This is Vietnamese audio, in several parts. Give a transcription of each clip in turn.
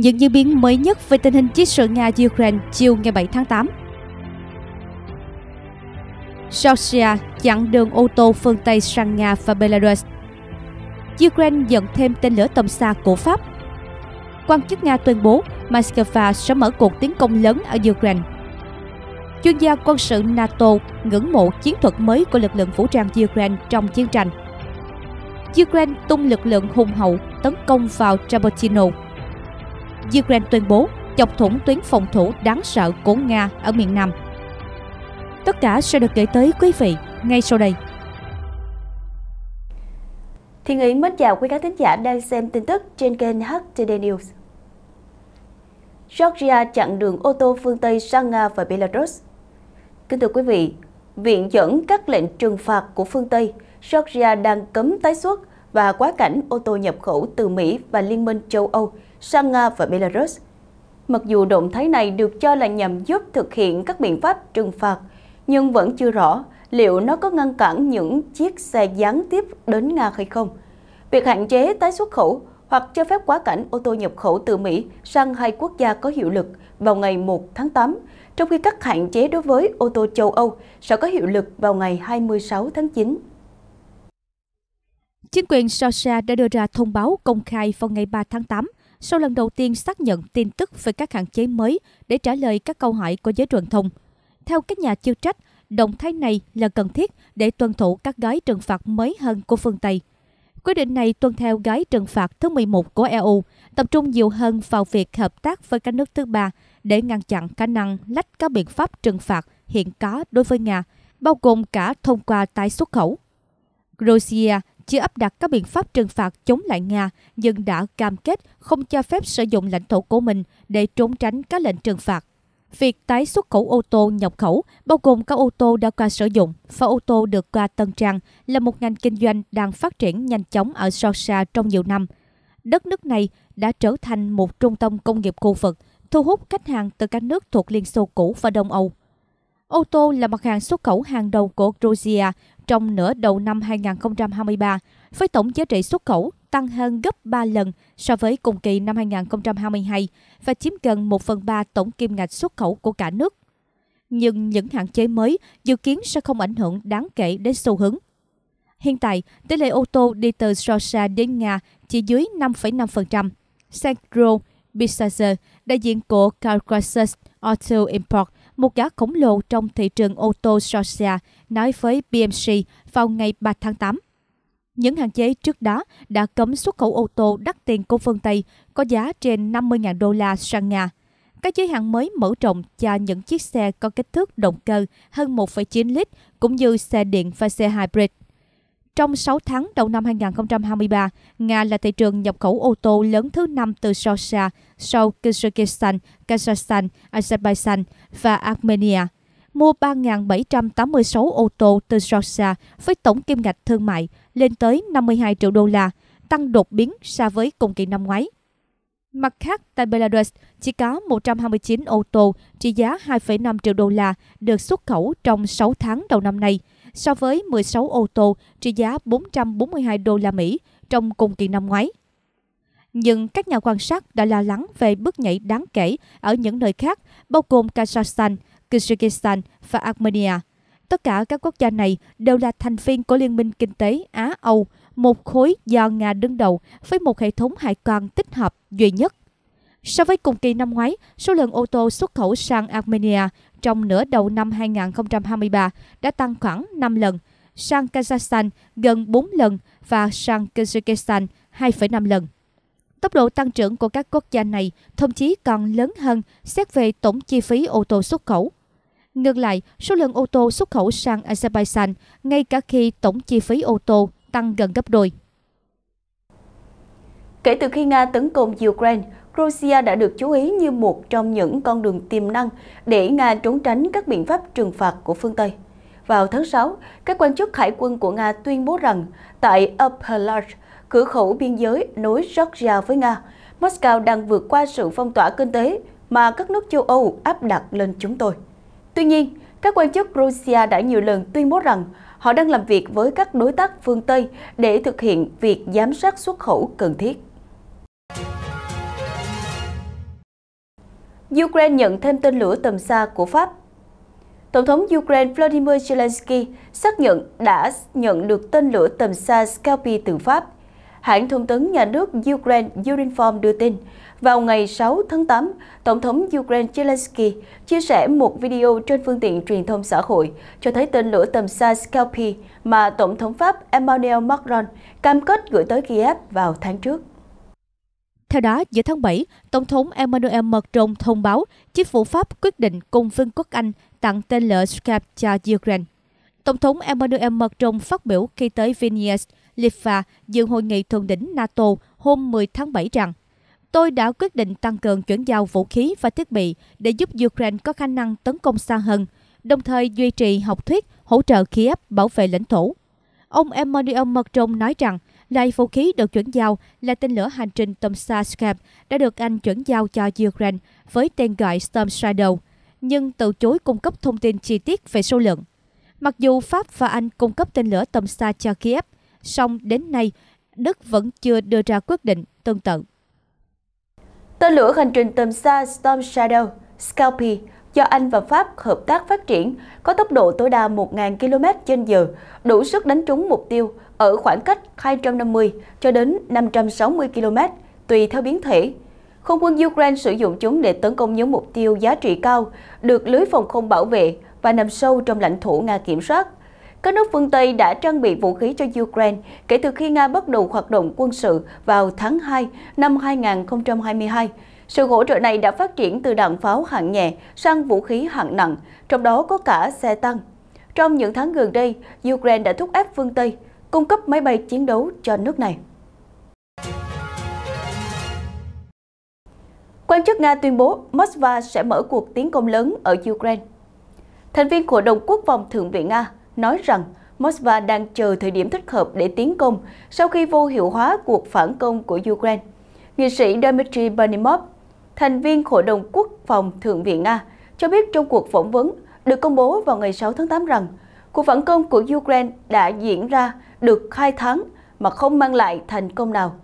những diễn biến mới nhất về tình hình chiến sự Nga-Ukraine chiều ngày 7 tháng 8. Georgia chặn đường ô tô phương Tây sang Nga và Belarus. Ukraine dẫn thêm tên lửa tầm xa của Pháp. Quan chức Nga tuyên bố Moscow sẽ mở cuộc tiến công lớn ở Ukraine. Chuyên gia quân sự NATO ngưỡng mộ chiến thuật mới của lực lượng vũ trang Ukraine trong chiến tranh. Ukraine tung lực lượng hùng hậu tấn công vào Trabontino, Ukraine tuyên bố chọc thủng tuyến phòng thủ đáng sợ của Nga ở miền Nam. Tất cả sẽ được kể tới quý vị ngay sau đây. Thiên Yến mến chào quý khán thính giả đang xem tin tức trên kênh HTD News. Georgia chặn đường ô tô phương Tây sang Nga và Belarus. Kính thưa quý vị, Viện dẫn các lệnh trừng phạt của phương Tây, Georgia đang cấm tái xuất và quá cảnh ô tô nhập khẩu từ Mỹ và Liên minh châu Âu sang Nga và Belarus. Mặc dù động thái này được cho là nhằm giúp thực hiện các biện pháp trừng phạt, nhưng vẫn chưa rõ liệu nó có ngăn cản những chiếc xe gián tiếp đến Nga hay không. Việc hạn chế tái xuất khẩu hoặc cho phép quá cảnh ô tô nhập khẩu từ Mỹ sang hai quốc gia có hiệu lực vào ngày 1 tháng 8, trong khi các hạn chế đối với ô tô châu Âu sẽ có hiệu lực vào ngày 26 tháng 9. Chính quyền Sasha đã đưa ra thông báo công khai vào ngày 3 tháng 8 sau lần đầu tiên xác nhận tin tức về các hạn chế mới để trả lời các câu hỏi của giới truyền thông. Theo các nhà chức trách, động thái này là cần thiết để tuân thủ các gói trừng phạt mới hơn của phương Tây. Quyết định này tuân theo gói trừng phạt thứ 11 của EU, tập trung nhiều hơn vào việc hợp tác với các nước thứ ba để ngăn chặn khả năng lách các biện pháp trừng phạt hiện có đối với Nga, bao gồm cả thông qua tái xuất khẩu. Georgia chưa áp đặt các biện pháp trừng phạt chống lại Nga nhưng đã cam kết không cho phép sử dụng lãnh thổ của mình để trốn tránh các lệnh trừng phạt. Việc tái xuất khẩu ô tô nhập khẩu, bao gồm các ô tô đã qua sử dụng và ô tô được qua tân trang, là một ngành kinh doanh đang phát triển nhanh chóng ở Georgia trong nhiều năm. Đất nước này đã trở thành một trung tâm công nghiệp khu vực, thu hút khách hàng từ các nước thuộc Liên Xô cũ và Đông Âu. Ô tô là mặt hàng xuất khẩu hàng đầu của Georgia trong nửa đầu năm 2023 với tổng giá trị xuất khẩu tăng hơn gấp 3 lần so với cùng kỳ năm 2022 và chiếm gần 1 phần 3 tổng kim ngạch xuất khẩu của cả nước. Nhưng những hạn chế mới dự kiến sẽ không ảnh hưởng đáng kể đến xu hướng. Hiện tại, tỷ lệ ô tô đi từ Georgia đến Nga chỉ dưới 5,5%. Sandro Bisazer, đại diện của Caucasus Auto Import, một gã khổng lồ trong thị trường ô tô Sosia nói với BMC vào ngày 3 tháng 8. Những hạn chế trước đó đã cấm xuất khẩu ô tô đắt tiền của phương Tây có giá trên 50.000 đô la sang Nga. Các giới hạn mới mở rộng cho những chiếc xe có kích thước động cơ hơn 1,9 lít cũng như xe điện và xe hybrid. Trong 6 tháng đầu năm 2023, Nga là thị trường nhập khẩu ô tô lớn thứ 5 từ Georgia, sau Kyrgyzstan, Kazakhstan, Azerbaijan và Armenia. Mua 3.786 ô tô từ Georgia với tổng kim ngạch thương mại lên tới 52 triệu đô la, tăng đột biến so với cùng kỳ năm ngoái. Mặt khác, tại Belarus chỉ có 129 ô tô trị giá 2,5 triệu đô la được xuất khẩu trong 6 tháng đầu năm nay – so với 16 ô tô trị giá 442 đô la Mỹ trong cùng kỳ năm ngoái. Nhưng các nhà quan sát đã lo lắng về bước nhảy đáng kể ở những nơi khác, bao gồm Kazakhstan, Kyrgyzstan và Armenia. Tất cả các quốc gia này đều là thành viên của Liên minh Kinh tế Á-Âu, một khối do Nga đứng đầu với một hệ thống hải quan tích hợp duy nhất. So với cùng kỳ năm ngoái, số lượng ô tô xuất khẩu sang Armenia trong nửa đầu năm 2023 đã tăng khoảng 5 lần, sang Kazakhstan gần 4 lần và sang Kyrgyzstan 2,5 lần. Tốc độ tăng trưởng của các quốc gia này thậm chí còn lớn hơn xét về tổng chi phí ô tô xuất khẩu. Ngược lại, số lượng ô tô xuất khẩu sang Azerbaijan ngay cả khi tổng chi phí ô tô tăng gần gấp đôi. Kể từ khi Nga tấn công Ukraine, Russia đã được chú ý như một trong những con đường tiềm năng để Nga trốn tránh các biện pháp trừng phạt của phương Tây. Vào tháng 6, các quan chức hải quân của Nga tuyên bố rằng tại Upper cửa khẩu biên giới nối Georgia với Nga, Moscow đang vượt qua sự phong tỏa kinh tế mà các nước châu Âu áp đặt lên chúng tôi. Tuy nhiên, các quan chức Russia đã nhiều lần tuyên bố rằng họ đang làm việc với các đối tác phương Tây để thực hiện việc giám sát xuất khẩu cần thiết. Ukraine nhận thêm tên lửa tầm xa của Pháp Tổng thống Ukraine Vladimir Zelensky xác nhận đã nhận được tên lửa tầm xa Scalpi từ Pháp. Hãng thông tấn nhà nước Ukraine Uninform đưa tin, vào ngày 6 tháng 8, Tổng thống Ukraine Zelensky chia sẻ một video trên phương tiện truyền thông xã hội cho thấy tên lửa tầm xa Scalpi mà Tổng thống Pháp Emmanuel Macron cam kết gửi tới Kiev vào tháng trước. Theo đó, giữa tháng 7, Tổng thống Emmanuel Macron thông báo chính phủ Pháp quyết định cùng Vương quốc Anh tặng tên lửa Scap cho Ukraine. Tổng thống Emmanuel Macron phát biểu khi tới Vilnius, Litva dự hội nghị thượng đỉnh NATO hôm 10 tháng 7 rằng Tôi đã quyết định tăng cường chuyển giao vũ khí và thiết bị để giúp Ukraine có khả năng tấn công xa hơn, đồng thời duy trì học thuyết hỗ trợ Kiev bảo vệ lãnh thổ. Ông Emmanuel Macron nói rằng Loại vũ khí được chuyển giao là tên lửa hành trình tầm xa Scap đã được Anh chuyển giao cho Ukraine với tên gọi Storm Shadow, nhưng từ chối cung cấp thông tin chi tiết về số lượng. Mặc dù Pháp và Anh cung cấp tên lửa tầm xa cho Kiev, song đến nay Đức vẫn chưa đưa ra quyết định tương tự. Tên lửa hành trình tầm xa Storm Shadow, Scalpy do Anh và Pháp hợp tác phát triển có tốc độ tối đa 1.000 km h đủ sức đánh trúng mục tiêu ở khoảng cách 250 cho đến 560 km tùy theo biến thể. Không quân Ukraine sử dụng chúng để tấn công những mục tiêu giá trị cao, được lưới phòng không bảo vệ và nằm sâu trong lãnh thổ Nga kiểm soát. Các nước phương Tây đã trang bị vũ khí cho Ukraine kể từ khi Nga bắt đầu hoạt động quân sự vào tháng 2 năm 2022. Sự hỗ trợ này đã phát triển từ đạn pháo hạng nhẹ sang vũ khí hạng nặng, trong đó có cả xe tăng. Trong những tháng gần đây, Ukraine đã thúc ép phương Tây cung cấp máy bay chiến đấu cho nước này. Quan chức Nga tuyên bố Moscow sẽ mở cuộc tiến công lớn ở Ukraine. Thành viên của đồng Quốc phòng Thượng viện Nga nói rằng Moscow đang chờ thời điểm thích hợp để tiến công sau khi vô hiệu hóa cuộc phản công của Ukraine. Nghị sĩ Dmitry Banimov thành viên Hội đồng Quốc phòng Thượng viện Nga, cho biết trong cuộc phỏng vấn được công bố vào ngày 6 tháng 8 rằng cuộc phản công của Ukraine đã diễn ra được 2 tháng mà không mang lại thành công nào.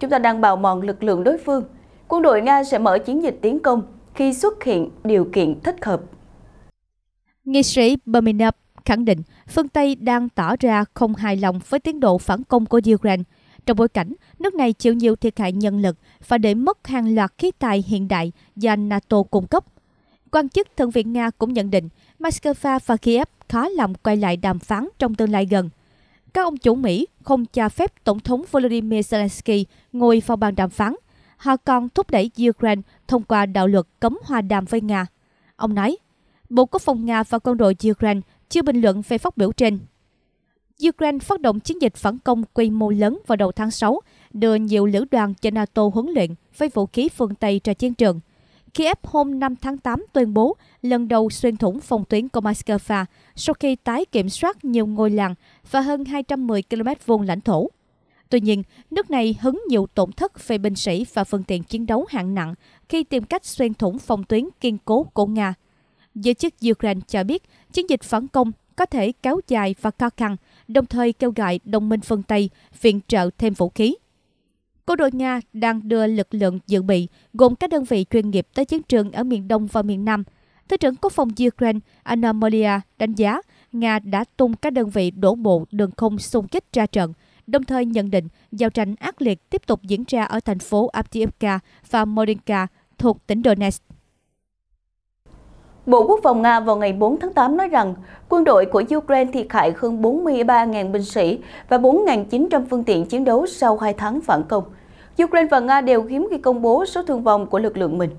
Chúng ta đang bào mòn lực lượng đối phương. Quân đội Nga sẽ mở chiến dịch tiến công khi xuất hiện điều kiện thích hợp. Nghị sĩ Berminab khẳng định phương Tây đang tỏ ra không hài lòng với tiến độ phản công của Ukraine – trong bối cảnh, nước này chịu nhiều thiệt hại nhân lực và để mất hàng loạt khí tài hiện đại do NATO cung cấp. Quan chức Thượng viện Nga cũng nhận định Moscow và Kiev khó lòng quay lại đàm phán trong tương lai gần. Các ông chủ Mỹ không cho phép Tổng thống Volodymyr Zelensky ngồi vào bàn đàm phán. Họ còn thúc đẩy Ukraine thông qua đạo luật cấm hòa đàm với Nga. Ông nói, Bộ Quốc phòng Nga và quân đội Ukraine chưa bình luận về phát biểu trên Ukraine phát động chiến dịch phản công quy mô lớn vào đầu tháng 6, đưa nhiều lữ đoàn cho NATO huấn luyện với vũ khí phương Tây ra chiến trường. Kiev hôm 5 tháng 8 tuyên bố lần đầu xuyên thủng phòng tuyến của Moscow sau khi tái kiểm soát nhiều ngôi làng và hơn 210 km vuông lãnh thổ. Tuy nhiên, nước này hứng nhiều tổn thất về binh sĩ và phương tiện chiến đấu hạng nặng khi tìm cách xuyên thủng phòng tuyến kiên cố của Nga. Giới chức Ukraine cho biết chiến dịch phản công có thể kéo dài và khó khăn đồng thời kêu gọi đồng minh phương Tây viện trợ thêm vũ khí. Cô đội Nga đang đưa lực lượng dự bị gồm các đơn vị chuyên nghiệp tới chiến trường ở miền Đông và miền Nam. Thứ trưởng Quốc phòng Ukraine Anna Molia đánh giá Nga đã tung các đơn vị đổ bộ đường không xung kích ra trận, đồng thời nhận định giao tranh ác liệt tiếp tục diễn ra ở thành phố Avdiivka và Morinka thuộc tỉnh Donetsk. Bộ Quốc phòng Nga vào ngày 4 tháng 8 nói rằng quân đội của Ukraine thiệt hại hơn 43.000 binh sĩ và 4.900 phương tiện chiến đấu sau 2 tháng phản công. Ukraine và Nga đều hiếm khi công bố số thương vong của lực lượng mình.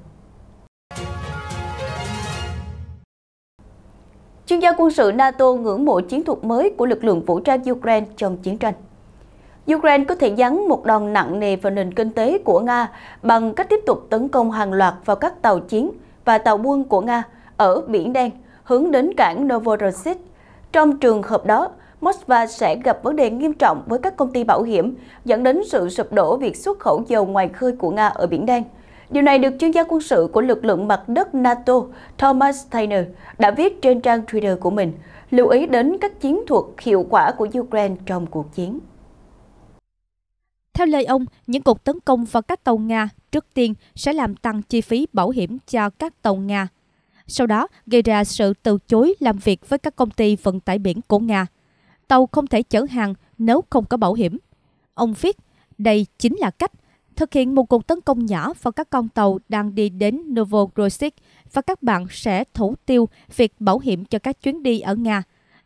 Chuyên gia quân sự NATO ngưỡng mộ chiến thuật mới của lực lượng vũ trang Ukraine trong chiến tranh. Ukraine có thể giáng một đòn nặng nề vào nền kinh tế của Nga bằng cách tiếp tục tấn công hàng loạt vào các tàu chiến và tàu buôn của Nga – ở Biển Đen hướng đến cảng Novorossiysk. Trong trường hợp đó, Moscow sẽ gặp vấn đề nghiêm trọng với các công ty bảo hiểm, dẫn đến sự sụp đổ việc xuất khẩu dầu ngoài khơi của Nga ở Biển Đen. Điều này được chuyên gia quân sự của lực lượng mặt đất NATO Thomas Steiner đã viết trên trang Twitter của mình, lưu ý đến các chiến thuật hiệu quả của Ukraine trong cuộc chiến. Theo lời ông, những cuộc tấn công vào các tàu Nga trước tiên sẽ làm tăng chi phí bảo hiểm cho các tàu Nga sau đó gây ra sự từ chối làm việc với các công ty vận tải biển của Nga. Tàu không thể chở hàng nếu không có bảo hiểm. Ông viết, đây chính là cách thực hiện một cuộc tấn công nhỏ vào các con tàu đang đi đến Novorossiysk và các bạn sẽ thủ tiêu việc bảo hiểm cho các chuyến đi ở Nga.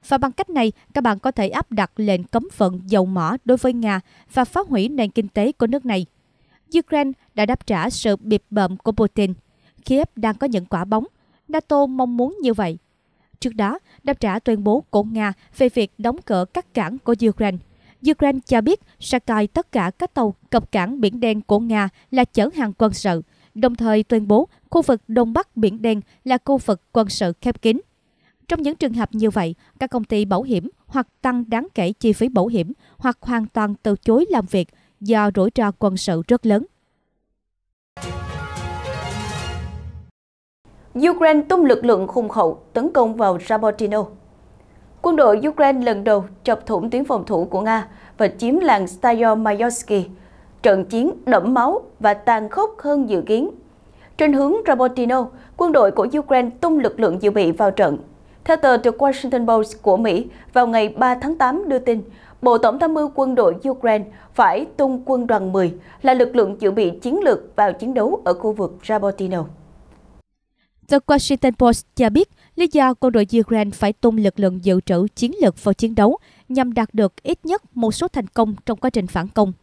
Và bằng cách này, các bạn có thể áp đặt lệnh cấm vận dầu mỏ đối với Nga và phá hủy nền kinh tế của nước này. Ukraine đã đáp trả sự bịp bợm của Putin. Kiev đang có những quả bóng – NATO mong muốn như vậy. Trước đó, đáp trả tuyên bố của Nga về việc đóng cửa các cảng của Ukraine. Ukraine cho biết sẽ cài tất cả các tàu cập cảng Biển Đen của Nga là chở hàng quân sự, đồng thời tuyên bố khu vực Đông Bắc Biển Đen là khu vực quân sự khép kín. Trong những trường hợp như vậy, các công ty bảo hiểm hoặc tăng đáng kể chi phí bảo hiểm hoặc hoàn toàn từ chối làm việc do rủi ro quân sự rất lớn. Ukraine tung lực lượng khủng khẩu tấn công vào Rabotino. Quân đội Ukraine lần đầu chọc thủng tuyến phòng thủ của Nga và chiếm làng Staromayorsky. Trận chiến đẫm máu và tàn khốc hơn dự kiến. Trên hướng Rabotino, quân đội của Ukraine tung lực lượng dự bị vào trận. Theo tờ The Washington Post của Mỹ, vào ngày 3 tháng 8 đưa tin, Bộ Tổng tham mưu quân đội Ukraine phải tung quân đoàn 10 là lực lượng dự bị chiến lược vào chiến đấu ở khu vực Rabotino. The Washington Post cho biết lý do quân đội Ukraine phải tung lực lượng dự trữ chiến lược vào chiến đấu nhằm đạt được ít nhất một số thành công trong quá trình phản công.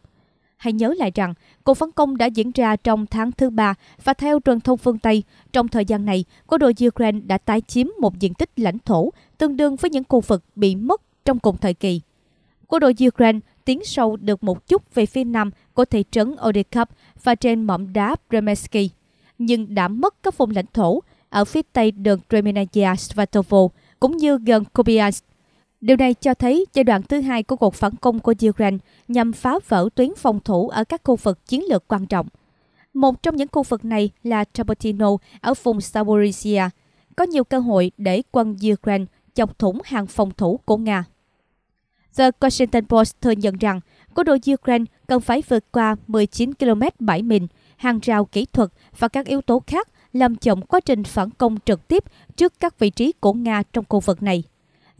Hãy nhớ lại rằng, cuộc phản công đã diễn ra trong tháng thứ ba và theo truyền thông phương Tây, trong thời gian này, quân đội Ukraine đã tái chiếm một diện tích lãnh thổ tương đương với những khu vực bị mất trong cùng thời kỳ. Quân đội Ukraine tiến sâu được một chút về phía nam của thị trấn Odekap và trên mỏm đá Bremensky, nhưng đã mất các vùng lãnh thổ ở phía tây đường Tremenaya Svatovo cũng như gần Kupiansk. Điều này cho thấy giai đoạn thứ hai của cuộc phản công của Ukraine nhằm phá vỡ tuyến phòng thủ ở các khu vực chiến lược quan trọng. Một trong những khu vực này là Trapotino ở vùng Saborisia, có nhiều cơ hội để quân Ukraine chọc thủng hàng phòng thủ của Nga. The Washington Post thừa nhận rằng quân đội Ukraine cần phải vượt qua 19 km bãi mìn, hàng rào kỹ thuật và các yếu tố khác làm chậm quá trình phản công trực tiếp trước các vị trí của Nga trong khu vực này.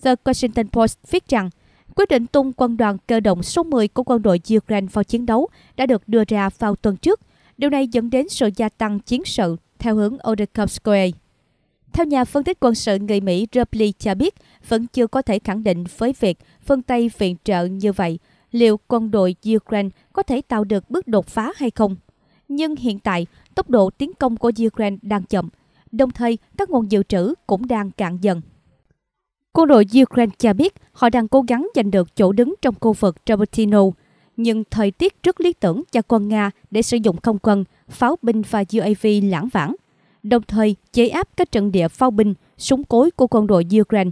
The Washington Post viết rằng, quyết định tung quân đoàn cơ động số 10 của quân đội Ukraine vào chiến đấu đã được đưa ra vào tuần trước. Điều này dẫn đến sự gia tăng chiến sự theo hướng Square. Theo nhà phân tích quân sự người Mỹ Ripley cho biết, vẫn chưa có thể khẳng định với việc phương Tây viện trợ như vậy, liệu quân đội Ukraine có thể tạo được bước đột phá hay không. Nhưng hiện tại, tốc độ tiến công của Ukraine đang chậm, đồng thời các nguồn dự trữ cũng đang cạn dần. Quân đội Ukraine cho biết họ đang cố gắng giành được chỗ đứng trong khu vực Travertino, nhưng thời tiết rất lý tưởng cho quân Nga để sử dụng không quân, pháo binh và UAV lãng vãng, đồng thời chế áp các trận địa pháo binh, súng cối của quân đội Ukraine.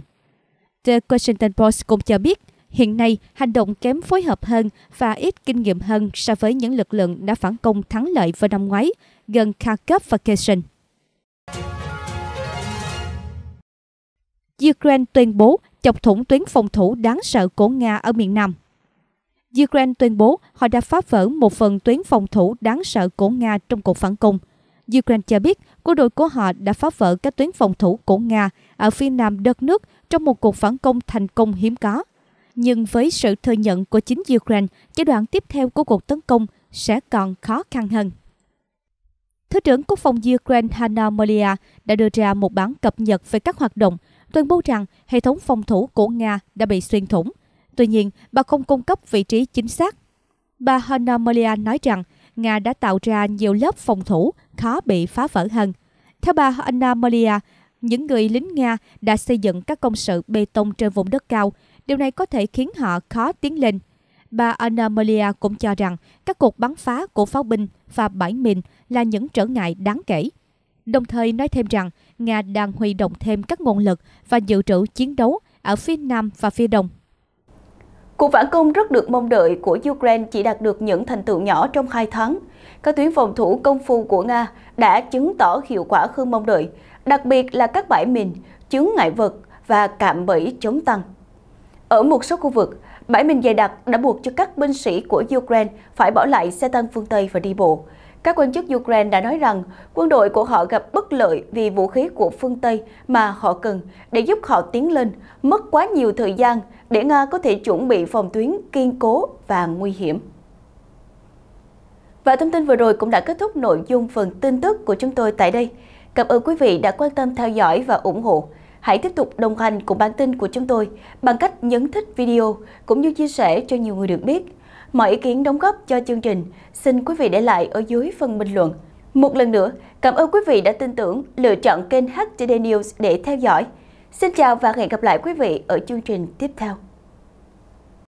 The Washington Post cũng cho biết Hiện nay, hành động kém phối hợp hơn và ít kinh nghiệm hơn so với những lực lượng đã phản công thắng lợi vào năm ngoái gần Kharkov và Kherson. Ukraine tuyên bố chọc thủng tuyến phòng thủ đáng sợ của Nga ở miền Nam. Ukraine tuyên bố họ đã phá vỡ một phần tuyến phòng thủ đáng sợ của Nga trong cuộc phản công. Ukraine cho biết quân đội của họ đã phá vỡ các tuyến phòng thủ của Nga ở phía nam đất nước trong một cuộc phản công thành công hiếm có nhưng với sự thừa nhận của chính Ukraine, giai đoạn tiếp theo của cuộc tấn công sẽ còn khó khăn hơn. Thứ trưởng Quốc phòng Ukraine Hanna Malia đã đưa ra một bản cập nhật về các hoạt động, tuyên bố rằng hệ thống phòng thủ của Nga đã bị xuyên thủng. Tuy nhiên, bà không cung cấp vị trí chính xác. Bà Hanna Malia nói rằng Nga đã tạo ra nhiều lớp phòng thủ khó bị phá vỡ hơn. Theo bà Hanna Malia, những người lính Nga đã xây dựng các công sự bê tông trên vùng đất cao Điều này có thể khiến họ khó tiến lên. Bà Anamalia cũng cho rằng các cuộc bắn phá của pháo binh và bãi mìn là những trở ngại đáng kể. Đồng thời nói thêm rằng Nga đang huy động thêm các nguồn lực và dự trữ chiến đấu ở phía Nam và phía Đông. Cuộc phản công rất được mong đợi của Ukraine chỉ đạt được những thành tựu nhỏ trong hai tháng. Các tuyến phòng thủ công phu của Nga đã chứng tỏ hiệu quả hơn mong đợi, đặc biệt là các bãi mìn, chướng ngại vật và cạm bẫy chống tăng. Ở một số khu vực, bãi mìn dày đặc đã buộc cho các binh sĩ của Ukraine phải bỏ lại xe tăng phương Tây và đi bộ. Các quan chức Ukraine đã nói rằng quân đội của họ gặp bất lợi vì vũ khí của phương Tây mà họ cần để giúp họ tiến lên, mất quá nhiều thời gian để Nga có thể chuẩn bị phòng tuyến kiên cố và nguy hiểm. Và thông tin vừa rồi cũng đã kết thúc nội dung phần tin tức của chúng tôi tại đây. Cảm ơn quý vị đã quan tâm theo dõi và ủng hộ. Hãy tiếp tục đồng hành cùng bản tin của chúng tôi bằng cách nhấn thích video cũng như chia sẻ cho nhiều người được biết. Mọi ý kiến đóng góp cho chương trình xin quý vị để lại ở dưới phần bình luận. Một lần nữa, cảm ơn quý vị đã tin tưởng lựa chọn kênh HTD News để theo dõi. Xin chào và hẹn gặp lại quý vị ở chương trình tiếp theo.